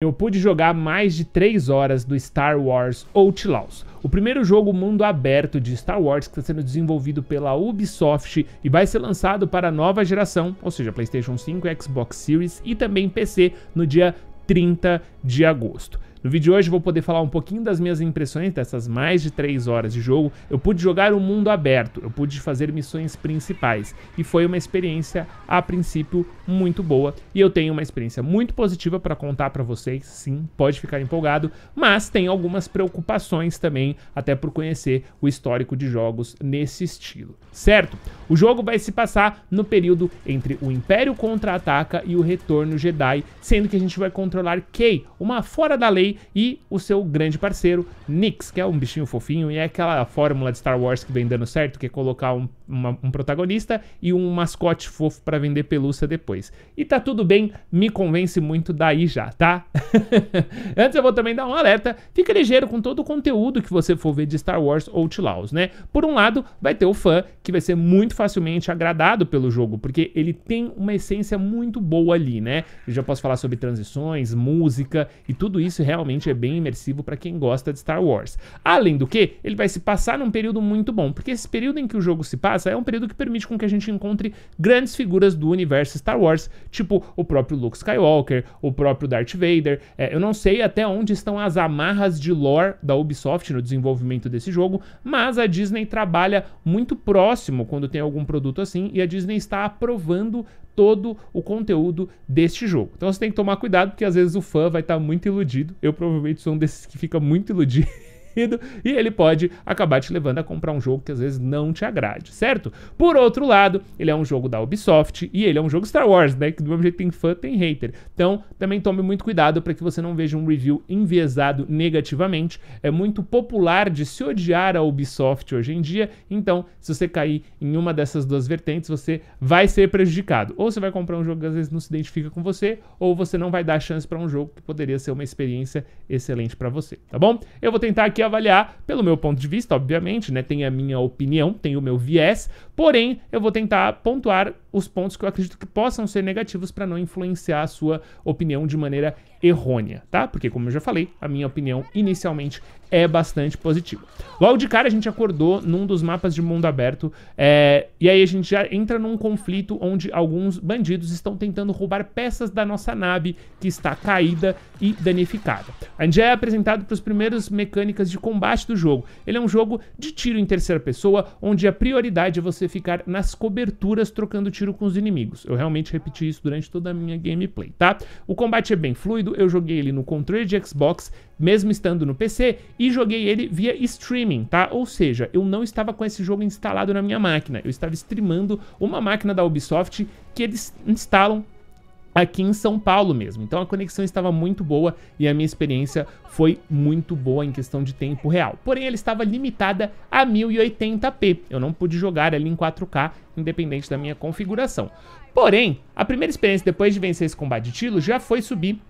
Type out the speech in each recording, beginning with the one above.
eu pude jogar mais de 3 horas do Star Wars Outlaws, o primeiro jogo mundo aberto de Star Wars que está sendo desenvolvido pela Ubisoft e vai ser lançado para a nova geração, ou seja, PlayStation 5, Xbox Series e também PC no dia 30 de agosto. No vídeo de hoje vou poder falar um pouquinho das minhas impressões dessas mais de 3 horas de jogo. Eu pude jogar um mundo aberto, eu pude fazer missões principais e foi uma experiência a princípio muito boa e eu tenho uma experiência muito positiva para contar para vocês. Sim, pode ficar empolgado, mas tem algumas preocupações também até por conhecer o histórico de jogos nesse estilo, certo? O jogo vai se passar no período entre o Império Contra-Ataca e o Retorno Jedi, sendo que a gente vai controlar Kay, uma fora da lei, e o seu grande parceiro, Nix, que é um bichinho fofinho e é aquela fórmula de Star Wars que vem dando certo, que é colocar um uma, um protagonista e um mascote fofo para vender pelúcia depois. E tá tudo bem, me convence muito daí já, tá? Antes eu vou também dar um alerta, fica ligeiro com todo o conteúdo que você for ver de Star Wars Outlaws, né? Por um lado, vai ter o fã que vai ser muito facilmente agradado pelo jogo, porque ele tem uma essência muito boa ali, né? Eu já posso falar sobre transições, música e tudo isso realmente é bem imersivo para quem gosta de Star Wars. Além do que, ele vai se passar num período muito bom, porque esse período em que o jogo se passa é um período que permite com que a gente encontre grandes figuras do universo Star Wars, tipo o próprio Luke Skywalker, o próprio Darth Vader. É, eu não sei até onde estão as amarras de lore da Ubisoft no desenvolvimento desse jogo, mas a Disney trabalha muito próximo quando tem algum produto assim e a Disney está aprovando todo o conteúdo deste jogo. Então você tem que tomar cuidado porque às vezes o fã vai estar tá muito iludido. Eu provavelmente sou um desses que fica muito iludido. sentido e ele pode acabar te levando a comprar um jogo que às vezes não te agrade, certo? Por outro lado, ele é um jogo da Ubisoft e ele é um jogo Star Wars, né? Que do mesmo jeito tem fã, tem hater. Então, também tome muito cuidado para que você não veja um review enviesado negativamente. É muito popular de se odiar a Ubisoft hoje em dia, então, se você cair em uma dessas duas vertentes, você vai ser prejudicado. Ou você vai comprar um jogo que às vezes não se identifica com você, ou você não vai dar chance para um jogo que poderia ser uma experiência excelente para você, tá bom? Eu vou tentar aqui avaliar, pelo meu ponto de vista, obviamente, né? Tem a minha opinião, tem o meu viés, Porém, eu vou tentar pontuar os pontos que eu acredito que possam ser negativos para não influenciar a sua opinião de maneira errônea, tá? Porque, como eu já falei, a minha opinião inicialmente é bastante positiva. Logo de cara, a gente acordou num dos mapas de mundo aberto, é... e aí a gente já entra num conflito onde alguns bandidos estão tentando roubar peças da nossa nave que está caída e danificada. A gente já é apresentado para os primeiros mecânicas de combate do jogo. Ele é um jogo de tiro em terceira pessoa, onde a prioridade é você ficar nas coberturas trocando tiro com os inimigos. Eu realmente repeti isso durante toda a minha gameplay, tá? O combate é bem fluido, eu joguei ele no controle de Xbox, mesmo estando no PC, e joguei ele via streaming, tá? Ou seja, eu não estava com esse jogo instalado na minha máquina, eu estava streamando uma máquina da Ubisoft que eles instalam aqui em São Paulo mesmo. Então a conexão estava muito boa e a minha experiência foi muito boa em questão de tempo real. Porém, ela estava limitada a 1080p. Eu não pude jogar ali em 4K, independente da minha configuração. Porém, a primeira experiência depois de vencer esse combate de tiro já foi subir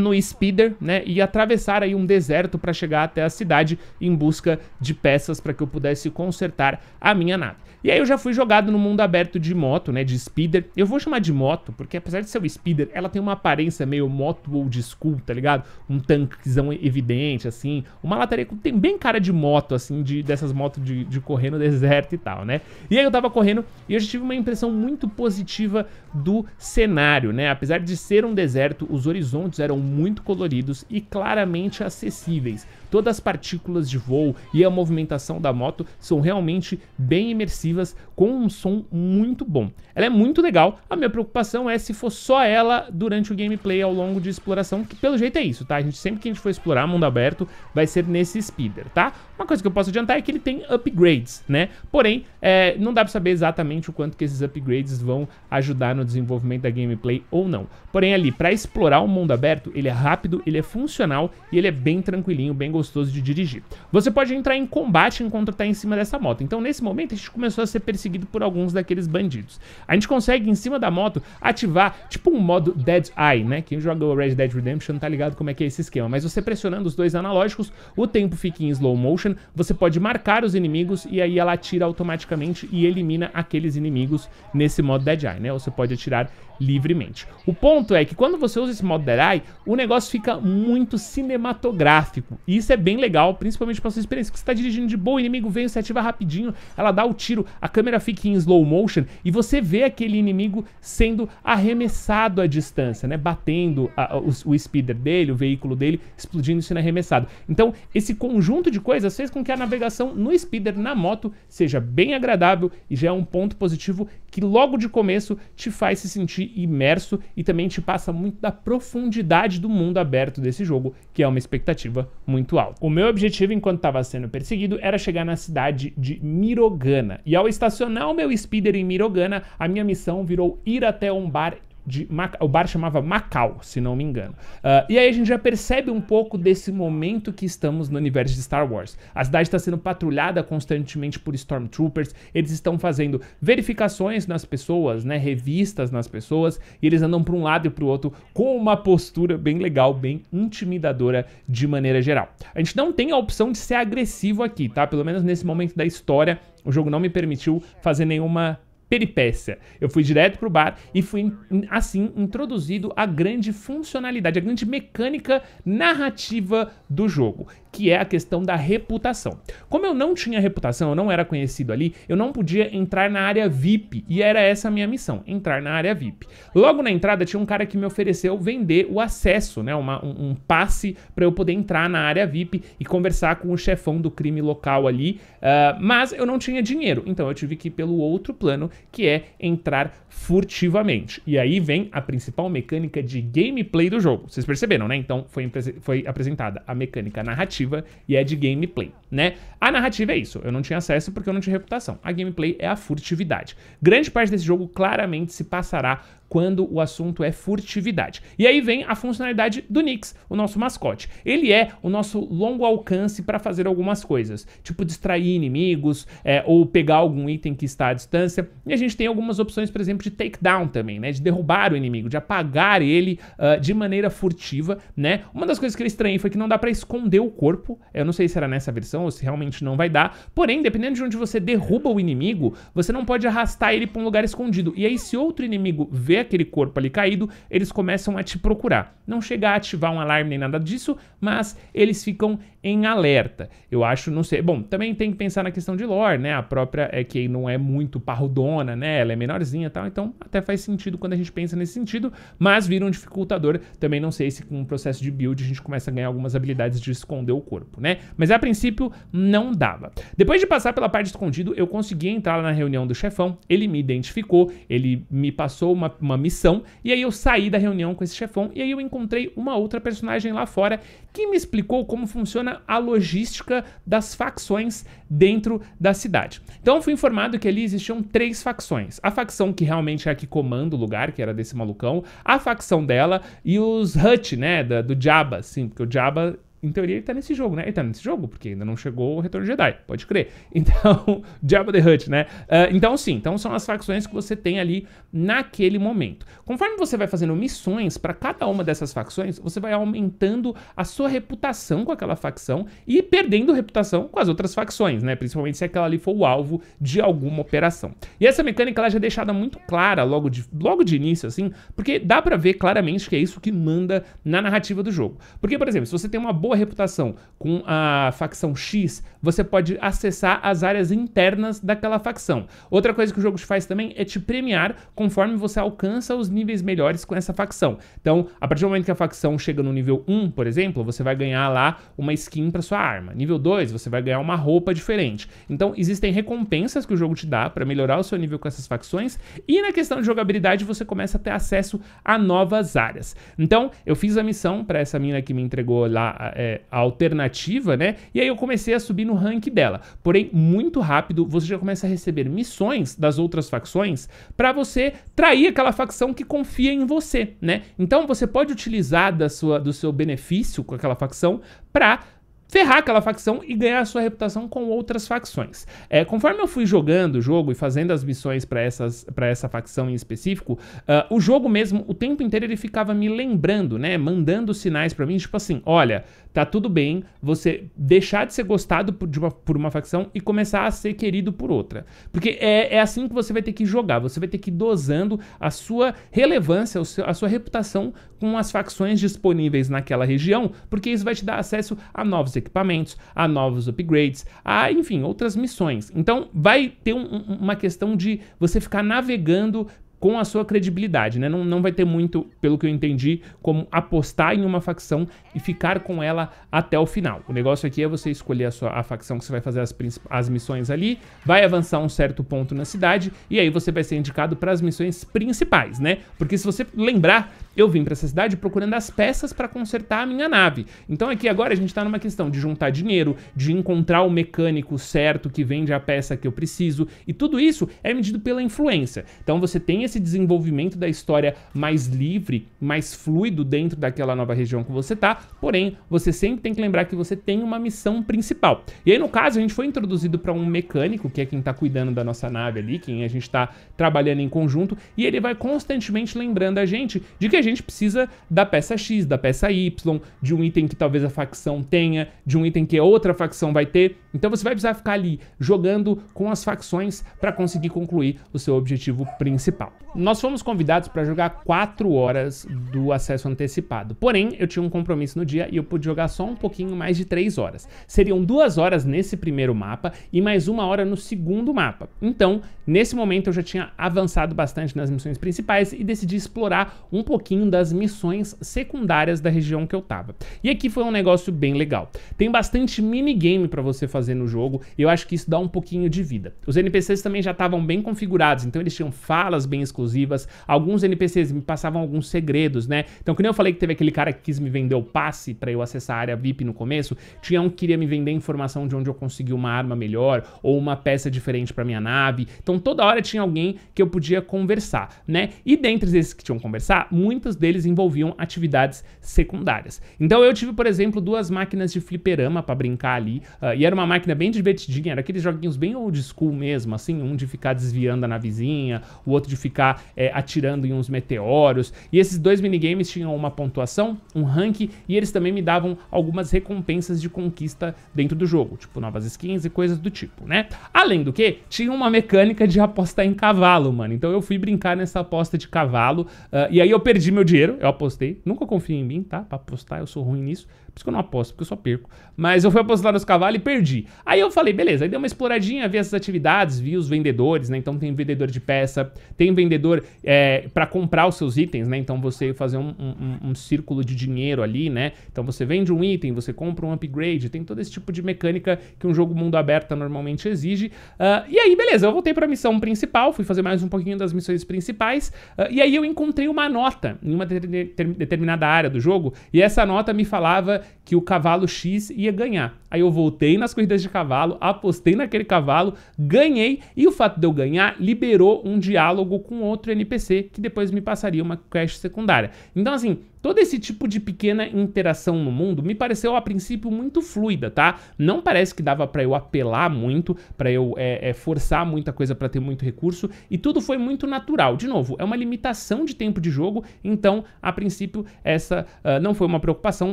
no speeder, né, e atravessar aí um deserto para chegar até a cidade em busca de peças para que eu pudesse consertar a minha nave. E aí eu já fui jogado no mundo aberto de moto, né, de speeder. Eu vou chamar de moto porque apesar de ser o speeder, ela tem uma aparência meio moto old school, tá ligado? Um tanquezão evidente assim, uma lataria que tem bem cara de moto assim, de dessas motos de, de correr no deserto e tal, né? E aí eu tava correndo e eu já tive uma impressão muito positiva do cenário, né? Apesar de ser um deserto, os horizontes eram muito coloridos e claramente acessíveis. Todas as partículas de voo e a movimentação da moto são realmente bem imersivas, com um som muito bom. Ela é muito legal, a minha preocupação é se for só ela durante o gameplay ao longo de exploração, que pelo jeito é isso, tá? A gente, sempre que a gente for explorar mundo aberto, vai ser nesse speeder, tá? Uma coisa que eu posso adiantar é que ele tem upgrades, né? Porém, é, não dá pra saber exatamente o quanto que esses upgrades vão ajudar no desenvolvimento da gameplay ou não. Porém, ali, para explorar o mundo aberto, ele é rápido, ele é funcional e ele é bem tranquilinho, bem gostoso de dirigir. Você pode entrar em combate enquanto está em cima dessa moto. Então, nesse momento, a gente começou a ser perseguido por alguns daqueles bandidos. A gente consegue, em cima da moto, ativar tipo um modo Dead Eye, né? Quem joga Red Dead Redemption tá ligado como é que é esse esquema. Mas você pressionando os dois analógicos, o tempo fica em slow motion, você pode marcar os inimigos e aí ela atira automaticamente e elimina aqueles inimigos nesse modo Dead Eye, né? Ou você pode atirar livremente. O ponto é que quando você usa esse modo Dead Eye, o negócio fica muito cinematográfico. E isso é bem legal, principalmente para sua experiência, que você está dirigindo de boa, o inimigo vem, você ativa rapidinho, ela dá o tiro, a câmera fica em slow motion e você vê aquele inimigo sendo arremessado à distância, né? Batendo a, o, o speeder dele, o veículo dele, explodindo e sendo arremessado. Então, esse conjunto de coisas fez com que a navegação no speeder na moto seja bem agradável e já é um ponto positivo que logo de começo te faz se sentir imerso e também te passa muito da profundidade do mundo aberto desse jogo, que é uma expectativa muito alta. O meu objetivo enquanto estava sendo perseguido era chegar na cidade de Mirogana. E ao estacionar o meu speeder em Mirogana, a minha missão virou ir até um bar de o bar chamava Macau, se não me engano. Uh, e aí a gente já percebe um pouco desse momento que estamos no universo de Star Wars. A cidade está sendo patrulhada constantemente por Stormtroopers, eles estão fazendo verificações nas pessoas, né, revistas nas pessoas, e eles andam para um lado e para o outro com uma postura bem legal, bem intimidadora de maneira geral. A gente não tem a opção de ser agressivo aqui, tá? Pelo menos nesse momento da história, o jogo não me permitiu fazer nenhuma peripécia. Eu fui direto pro bar e fui, assim, introduzido à grande funcionalidade, à grande mecânica narrativa do jogo, que é a questão da reputação. Como eu não tinha reputação, eu não era conhecido ali, eu não podia entrar na área VIP, e era essa a minha missão, entrar na área VIP. Logo na entrada tinha um cara que me ofereceu vender o acesso, né, uma, um, um passe para eu poder entrar na área VIP e conversar com o chefão do crime local ali, uh, mas eu não tinha dinheiro, então eu tive que ir pelo outro plano que é entrar furtivamente. E aí vem a principal mecânica de gameplay do jogo. Vocês perceberam, né? Então foi, foi apresentada a mecânica narrativa e é de gameplay, né? A narrativa é isso. Eu não tinha acesso porque eu não tinha reputação. A gameplay é a furtividade. Grande parte desse jogo claramente se passará quando o assunto é furtividade. E aí vem a funcionalidade do Nix, o nosso mascote. Ele é o nosso longo alcance para fazer algumas coisas, tipo distrair inimigos é, ou pegar algum item que está à distância. E a gente tem algumas opções, por exemplo, de takedown também, né? De derrubar o inimigo, de apagar ele uh, de maneira furtiva, né? Uma das coisas que eu estranhei foi que não dá para esconder o corpo. Eu não sei se era nessa versão ou se realmente não vai dar. Porém, dependendo de onde você derruba o inimigo, você não pode arrastar ele para um lugar escondido. E aí, se outro inimigo vê vê aquele corpo ali caído, eles começam a te procurar. Não chega a ativar um alarme nem nada disso, mas eles ficam em alerta. Eu acho, não sei. Bom, também tem que pensar na questão de lore, né? A própria é que não é muito parrudona, né? Ela é menorzinha e tal, então até faz sentido quando a gente pensa nesse sentido, mas vira um dificultador. Também não sei se com o processo de build a gente começa a ganhar algumas habilidades de esconder o corpo, né? Mas a princípio não dava. Depois de passar pela parte escondido, eu consegui entrar na reunião do chefão, ele me identificou, ele me passou uma, uma missão, e aí eu saí da reunião com esse chefão, e aí eu encontrei uma outra personagem lá fora que me explicou como funciona a logística das facções dentro da cidade. Então fui informado que ali existiam três facções. A facção que realmente é a que comanda o lugar, que era desse malucão, a facção dela e os Hut, né, da, do Jabba, sim, porque o Jabba em teoria, ele tá nesse jogo, né? Ele tá nesse jogo, porque ainda não chegou o Retorno Jedi, pode crer. Então, Jabba the Hutt, né? Uh, então, sim, então são as facções que você tem ali naquele momento. Conforme você vai fazendo missões para cada uma dessas facções, você vai aumentando a sua reputação com aquela facção e perdendo reputação com as outras facções, né? Principalmente se aquela ali for o alvo de alguma operação. E essa mecânica ela já é deixada muito clara logo de, logo de início, assim, porque dá para ver claramente que é isso que manda na narrativa do jogo. Porque, por exemplo, se você tem uma boa reputação com a facção X, você pode acessar as áreas internas daquela facção. Outra coisa que o jogo te faz também é te premiar conforme você alcança os níveis melhores com essa facção. Então, a partir do momento que a facção chega no nível 1, por exemplo, você vai ganhar lá uma skin para sua arma. Nível 2, você vai ganhar uma roupa diferente. Então, existem recompensas que o jogo te dá para melhorar o seu nível com essas facções e na questão de jogabilidade você começa a ter acesso a novas áreas. Então, eu fiz a missão para essa mina que me entregou lá é, é, alternativa, né? E aí eu comecei a subir no rank dela. Porém, muito rápido você já começa a receber missões das outras facções para você trair aquela facção que confia em você, né? Então você pode utilizar da sua, do seu benefício com aquela facção para ferrar aquela facção e ganhar a sua reputação com outras facções. É, conforme eu fui jogando o jogo e fazendo as missões para essa facção em específico, uh, o jogo mesmo, o tempo inteiro, ele ficava me lembrando, né? Mandando sinais para mim, tipo assim, olha, tá tudo bem você deixar de ser gostado por uma, por uma facção e começar a ser querido por outra. Porque é, é assim que você vai ter que jogar, você vai ter que ir dosando a sua relevância, a sua reputação com as facções disponíveis naquela região, porque isso vai te dar acesso a novos equipamentos, a novos upgrades, a enfim, outras missões. Então vai ter um, uma questão de você ficar navegando com a sua credibilidade, né? Não, não vai ter muito, pelo que eu entendi, como apostar em uma facção e ficar com ela até o final. O negócio aqui é você escolher a, sua, a facção que você vai fazer as, as missões ali, vai avançar um certo ponto na cidade e aí você vai ser indicado para as missões principais, né? Porque se você lembrar, eu vim para essa cidade procurando as peças para consertar a minha nave. Então aqui agora a gente está numa questão de juntar dinheiro, de encontrar o mecânico certo que vende a peça que eu preciso e tudo isso é medido pela influência. Então você tem esse desenvolvimento da história mais livre, mais fluido dentro daquela nova região que você tá, porém, você sempre tem que lembrar que você tem uma missão principal. E aí, no caso, a gente foi introduzido para um mecânico, que é quem tá cuidando da nossa nave ali, quem a gente tá trabalhando em conjunto, e ele vai constantemente lembrando a gente de que a gente precisa da peça X, da peça Y, de um item que talvez a facção tenha, de um item que outra facção vai ter. Então você vai precisar ficar ali jogando com as facções para conseguir concluir o seu objetivo principal. Nós fomos convidados para jogar 4 horas do acesso antecipado. Porém, eu tinha um compromisso no dia e eu pude jogar só um pouquinho mais de 3 horas. Seriam 2 horas nesse primeiro mapa e mais 1 hora no segundo mapa. Então, nesse momento eu já tinha avançado bastante nas missões principais e decidi explorar um pouquinho das missões secundárias da região que eu tava. E aqui foi um negócio bem legal. Tem bastante minigame para você fazer no jogo e eu acho que isso dá um pouquinho de vida. Os NPCs também já estavam bem configurados, então eles tinham falas bem exclusivas. Alguns NPCs me passavam alguns segredos, né? Então, que nem eu falei que teve aquele cara que quis me vender o passe para eu acessar a área VIP no começo, tinha um que queria me vender informação de onde eu consegui uma arma melhor ou uma peça diferente para minha nave. Então, toda hora tinha alguém que eu podia conversar, né? E dentre esses que tinham que conversar, muitos deles envolviam atividades secundárias. Então, eu tive, por exemplo, duas máquinas de fliperama para brincar ali, uh, e era uma máquina bem divertidinha, era aqueles joguinhos bem old school mesmo, assim, um de ficar desviando a navezinha, o outro de ficar ficar é, atirando em uns meteoros. E esses dois minigames tinham uma pontuação, um rank, e eles também me davam algumas recompensas de conquista dentro do jogo, tipo novas skins e coisas do tipo, né? Além do que, tinha uma mecânica de apostar em cavalo, mano. Então eu fui brincar nessa aposta de cavalo, uh, e aí eu perdi meu dinheiro, eu apostei. Nunca confio em mim, tá? Pra apostar, eu sou ruim nisso. Por isso que eu não aposto, porque eu só perco. Mas eu fui apostar nos cavalos e perdi. Aí eu falei, beleza, aí dei uma exploradinha, vi essas atividades, vi os vendedores, né? Então tem vendedor de peça, tem vendedor é, para comprar os seus itens, né? Então você fazer um, um, um, círculo de dinheiro ali, né? Então você vende um item, você compra um upgrade, tem todo esse tipo de mecânica que um jogo mundo aberto normalmente exige. Uh, e aí, beleza, eu voltei para missão principal, fui fazer mais um pouquinho das missões principais, uh, e aí eu encontrei uma nota em uma determinada área do jogo, e essa nota me falava que o cavalo X ia ganhar. Aí eu voltei nas corridas de cavalo, apostei naquele cavalo, ganhei e o fato de eu ganhar liberou um diálogo com outro NPC que depois me passaria uma quest secundária. Então, assim, Todo esse tipo de pequena interação no mundo me pareceu a princípio muito fluida, tá? Não parece que dava para eu apelar muito, para eu é, é, forçar muita coisa para ter muito recurso e tudo foi muito natural. De novo, é uma limitação de tempo de jogo, então a princípio essa uh, não foi uma preocupação,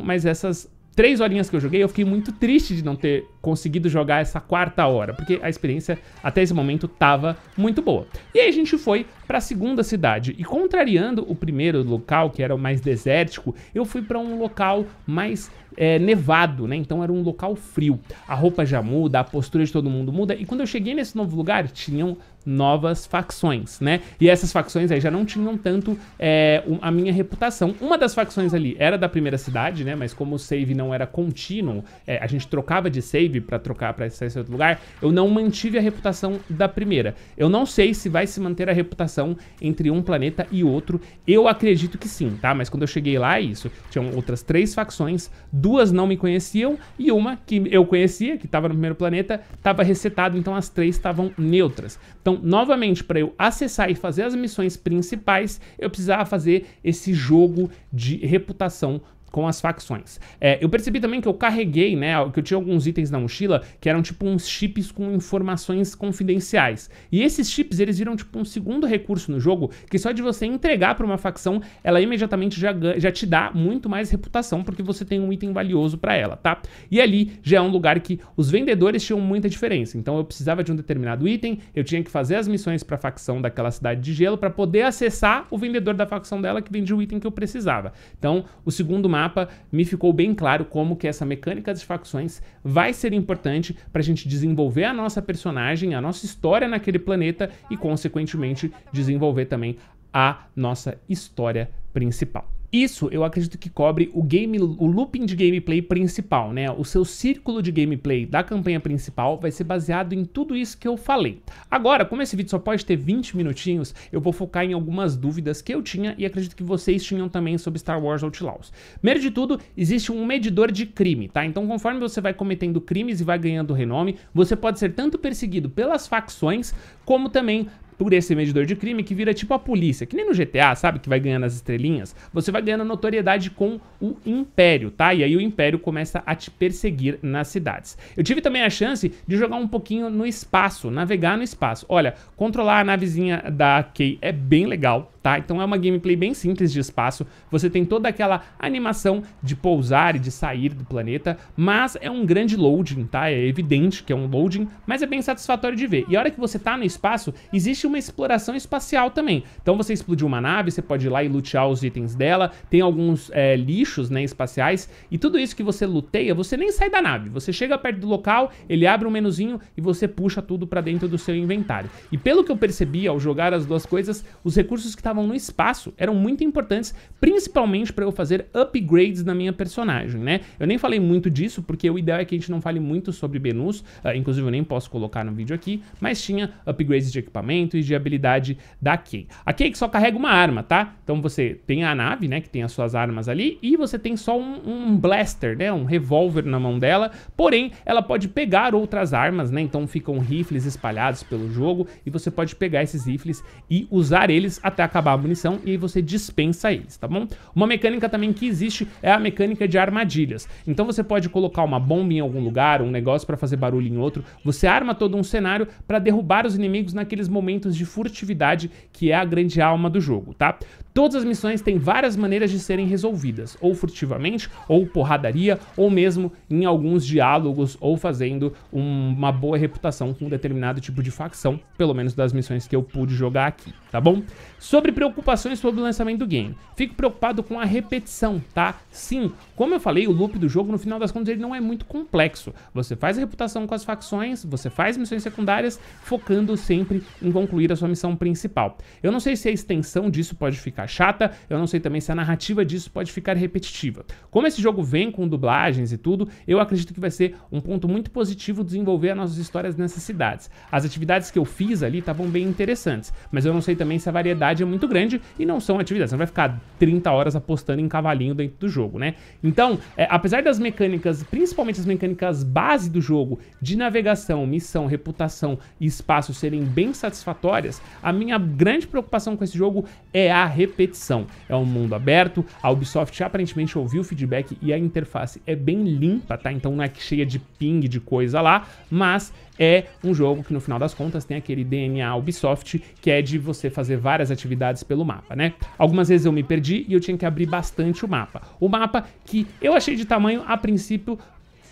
mas essas três horinhas que eu joguei, eu fiquei muito triste de não ter conseguido jogar essa quarta hora, porque a experiência até esse momento tava muito boa. E aí a gente foi para a segunda cidade e contrariando o primeiro local, que era o mais desértico, eu fui para um local mais é, nevado, né? Então era um local frio. A roupa já muda, a postura de todo mundo muda. E quando eu cheguei nesse novo lugar, tinham novas facções, né? E essas facções aí já não tinham tanto é, a minha reputação. Uma das facções ali era da primeira cidade, né? Mas como o save não era contínuo, é, a gente trocava de save para trocar para esse outro lugar, eu não mantive a reputação da primeira. Eu não sei se vai se manter a reputação entre um planeta e outro. Eu acredito que sim, tá? Mas quando eu cheguei lá, isso, tinham outras três facções, duas não me conheciam e uma que eu conhecia, que estava no primeiro planeta, estava resetado, então as três estavam neutras. Então então, novamente, para eu acessar e fazer as missões principais, eu precisava fazer esse jogo de reputação com as facções. É, eu percebi também que eu carreguei, né, que eu tinha alguns itens na mochila que eram tipo uns chips com informações confidenciais. E esses chips, eles viram tipo um segundo recurso no jogo, que só de você entregar para uma facção, ela imediatamente já, já te dá muito mais reputação, porque você tem um item valioso para ela, tá? E ali já é um lugar que os vendedores tinham muita diferença. Então eu precisava de um determinado item, eu tinha que fazer as missões para a facção daquela cidade de gelo para poder acessar o vendedor da facção dela que vendia o item que eu precisava. Então, o segundo mapa mapa, me ficou bem claro como que essa mecânica das facções vai ser importante para a gente desenvolver a nossa personagem, a nossa história naquele planeta e, consequentemente, desenvolver também a nossa história principal. Isso eu acredito que cobre o game, o looping de gameplay principal, né? O seu círculo de gameplay da campanha principal vai ser baseado em tudo isso que eu falei. Agora, como esse vídeo só pode ter 20 minutinhos, eu vou focar em algumas dúvidas que eu tinha e acredito que vocês tinham também sobre Star Wars Outlaws. Primeiro de tudo, existe um medidor de crime, tá? Então, conforme você vai cometendo crimes e vai ganhando renome, você pode ser tanto perseguido pelas facções como também por esse medidor de crime que vira tipo a polícia, que nem no GTA, sabe? Que vai ganhando as estrelinhas. Você vai ganhando notoriedade com o Império, tá? E aí o Império começa a te perseguir nas cidades. Eu tive também a chance de jogar um pouquinho no espaço, navegar no espaço. Olha, controlar a navezinha da Kay é bem legal, tá? Então é uma gameplay bem simples de espaço. Você tem toda aquela animação de pousar e de sair do planeta, mas é um grande loading, tá? É evidente que é um loading, mas é bem satisfatório de ver. E a hora que você tá no espaço, existe existe uma exploração espacial também. Então você explodiu uma nave, você pode ir lá e lutear os itens dela, tem alguns é, lixos né, espaciais, e tudo isso que você luteia, você nem sai da nave. Você chega perto do local, ele abre um menuzinho e você puxa tudo para dentro do seu inventário. E pelo que eu percebi ao jogar as duas coisas, os recursos que estavam no espaço eram muito importantes, principalmente para eu fazer upgrades na minha personagem, né? Eu nem falei muito disso, porque o ideal é que a gente não fale muito sobre Benus, uh, inclusive eu nem posso colocar no vídeo aqui, mas tinha upgrades de equipamento, pontos de habilidade da Kay. A Kay só carrega uma arma, tá? Então você tem a nave, né, que tem as suas armas ali, e você tem só um, um blaster, né, um revólver na mão dela, porém ela pode pegar outras armas, né, então ficam rifles espalhados pelo jogo, e você pode pegar esses rifles e usar eles até acabar a munição, e aí você dispensa eles, tá bom? Uma mecânica também que existe é a mecânica de armadilhas, então você pode colocar uma bomba em algum lugar, um negócio para fazer barulho em outro, você arma todo um cenário para derrubar os inimigos naqueles momentos de furtividade que é a grande alma do jogo, tá? Todas as missões têm várias maneiras de serem resolvidas, ou furtivamente, ou porradaria, ou mesmo em alguns diálogos, ou fazendo um, uma boa reputação com um determinado tipo de facção, pelo menos das missões que eu pude jogar aqui, tá bom? Sobre preocupações sobre o lançamento do game, fico preocupado com a repetição, tá? Sim, como eu falei, o loop do jogo, no final das contas, ele não é muito complexo. Você faz a reputação com as facções, você faz missões secundárias, focando sempre em concluir a sua missão principal. Eu não sei se a extensão disso pode ficar ficar chata, eu não sei também se a narrativa disso pode ficar repetitiva. Como esse jogo vem com dublagens e tudo, eu acredito que vai ser um ponto muito positivo desenvolver as nossas histórias nessas cidades. As atividades que eu fiz ali estavam bem interessantes, mas eu não sei também se a variedade é muito grande e não são atividades. Você não vai ficar 30 horas apostando em cavalinho dentro do jogo, né? Então, é, apesar das mecânicas, principalmente as mecânicas base do jogo, de navegação, missão, reputação e espaço serem bem satisfatórias, a minha grande preocupação com esse jogo é a reputação repetição. É um mundo aberto, a Ubisoft aparentemente ouviu o feedback e a interface é bem limpa, tá? Então não é cheia de ping, de coisa lá, mas é um jogo que no final das contas tem aquele DNA Ubisoft, que é de você fazer várias atividades pelo mapa, né? Algumas vezes eu me perdi e eu tinha que abrir bastante o mapa. O mapa que eu achei de tamanho a princípio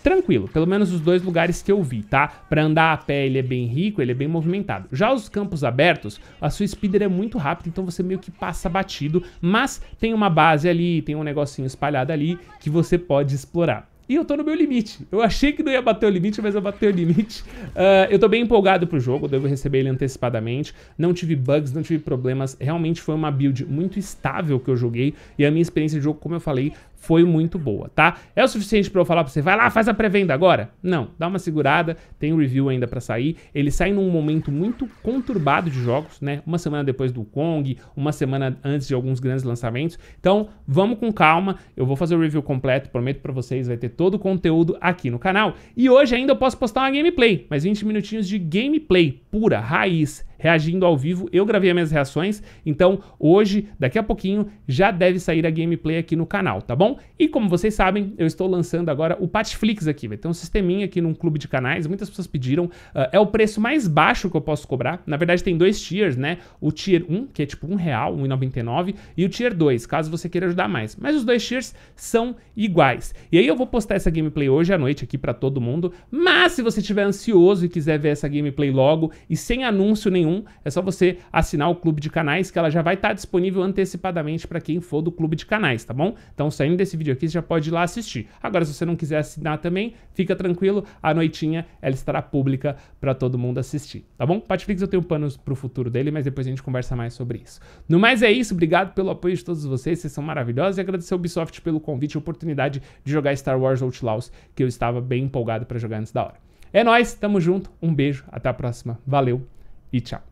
tranquilo, pelo menos os dois lugares que eu vi, tá? Pra andar a pé ele é bem rico, ele é bem movimentado. Já os campos abertos, a sua speeder é muito rápida, então você meio que passa batido, mas tem uma base ali, tem um negocinho espalhado ali que você pode explorar. E eu tô no meu limite. Eu achei que não ia bater o limite, mas eu bati o limite. Uh, eu tô bem empolgado pro jogo, devo receber ele antecipadamente. Não tive bugs, não tive problemas. Realmente foi uma build muito estável que eu joguei. E a minha experiência de jogo, como eu falei, foi muito boa, tá? É o suficiente para eu falar para você, vai lá, faz a pré-venda agora? Não, dá uma segurada, tem o um review ainda para sair. Ele sai num momento muito conturbado de jogos, né? Uma semana depois do Kong, uma semana antes de alguns grandes lançamentos. Então, vamos com calma. Eu vou fazer o review completo, prometo para vocês, vai ter todo o conteúdo aqui no canal. E hoje ainda eu posso postar uma gameplay, Mais 20 minutinhos de gameplay pura, raiz, reagindo ao vivo. Eu gravei as minhas reações, então hoje, daqui a pouquinho, já deve sair a gameplay aqui no canal, tá bom? E como vocês sabem, eu estou lançando agora o Patflix aqui, vai ter um sisteminha aqui num clube de canais, muitas pessoas pediram, uh, é o preço mais baixo que eu posso cobrar. Na verdade, tem dois tiers, né? O tier 1, que é tipo R$1,99, e o tier 2, caso você queira ajudar mais. Mas os dois tiers são iguais. E aí eu vou postar essa gameplay hoje à noite aqui para todo mundo, mas se você estiver ansioso e quiser ver essa gameplay logo e sem anúncio nenhum, é só você assinar o Clube de Canais, que ela já vai estar tá disponível antecipadamente para quem for do Clube de Canais, tá bom? Então, saindo desse vídeo aqui, você já pode ir lá assistir. Agora, se você não quiser assinar também, fica tranquilo, a noitinha ela estará pública para todo mundo assistir, tá bom? Patflix eu tenho planos para o futuro dele, mas depois a gente conversa mais sobre isso. No mais é isso, obrigado pelo apoio de todos vocês, vocês são maravilhosos e agradecer ao Ubisoft pelo convite e oportunidade de jogar Star Wars Outlaws, que eu estava bem empolgado para jogar antes da hora. É nós, tamo junto, um beijo, até a próxima, valeu! e tchau.